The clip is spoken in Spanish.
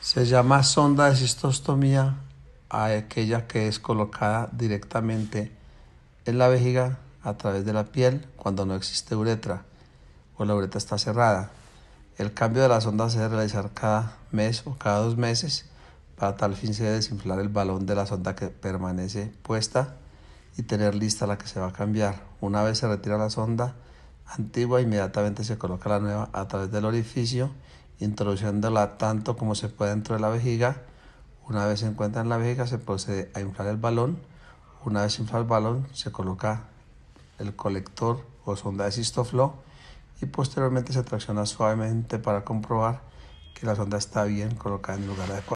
Se llama sonda de cistostomía a aquella que es colocada directamente en la vejiga a través de la piel cuando no existe uretra o la uretra está cerrada. El cambio de la sonda se debe realizar cada mes o cada dos meses. Para tal fin se debe desinflar el balón de la sonda que permanece puesta y tener lista la que se va a cambiar. Una vez se retira la sonda, antigua, inmediatamente se coloca la nueva a través del orificio, introduciéndola tanto como se puede dentro de la vejiga. Una vez se encuentra en la vejiga, se procede a inflar el balón. Una vez inflado el balón, se coloca el colector o sonda de Flow y posteriormente se tracciona suavemente para comprobar que la sonda está bien colocada en el lugar adecuado.